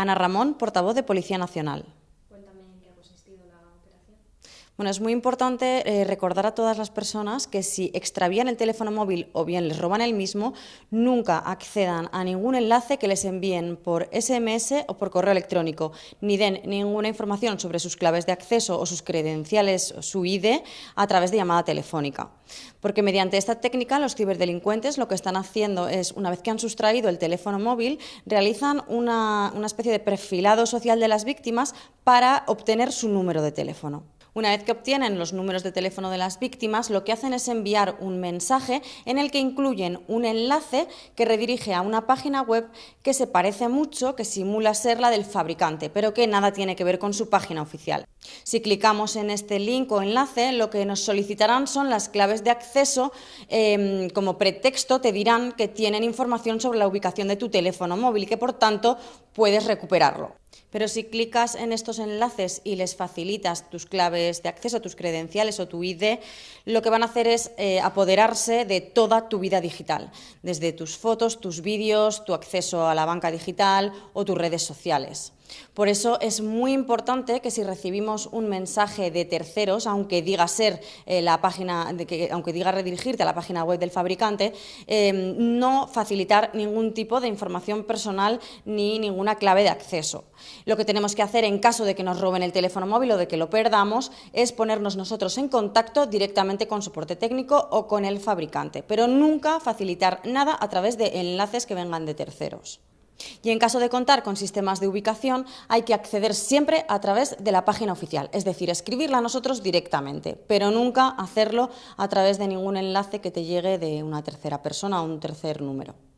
Ana Ramón, portavoz de Policía Nacional. Bueno, es muy importante eh, recordar a todas las personas que si extravían el teléfono móvil o bien les roban el mismo, nunca accedan a ningún enlace que les envíen por SMS o por correo electrónico, ni den ninguna información sobre sus claves de acceso o sus credenciales o su ID a través de llamada telefónica. Porque mediante esta técnica los ciberdelincuentes lo que están haciendo es, una vez que han sustraído el teléfono móvil, realizan una especie de perfilado social de las víctimas para obtener su número de teléfono. Una vez que obtienen los números de teléfono de las víctimas, lo que hacen es enviar un mensaje en el que incluyen un enlace que redirige a una página web que se parece mucho, que simula ser la del fabricante, pero que nada tiene que ver con su página oficial. Si clicamos en este link o enlace, lo que nos solicitarán son las claves de acceso. Em, como pretexto te dirán que tienen información sobre la ubicación de tu teléfono móvil y que por tanto puedes recuperarlo. Pero si clicas en estos enlaces y les facilitas tus claves de acceso, tus credenciales o tu ID, lo que van a hacer es eh, apoderarse de toda tu vida digital, desde tus fotos, tus vídeos, tu acceso a la banca digital o tus redes sociales. Por eso es muy importante que si recibimos un mensaje de terceros, aunque diga ser eh, la página, aunque diga redirigirte a la página web del fabricante, eh, no facilitar ningún tipo de información personal ni ninguna clave de acceso. Lo que tenemos que hacer en caso de que nos roben el teléfono móvil o de que lo perdamos es ponernos nosotros en contacto directamente con soporte técnico o con el fabricante, pero nunca facilitar nada a través de enlaces que vengan de terceros. Y en caso de contar con sistemas de ubicación, hay que acceder siempre a través de la página oficial, es decir, escribirla a nosotros directamente, pero nunca hacerlo a través de ningún enlace que te llegue de una tercera persona o un tercer número.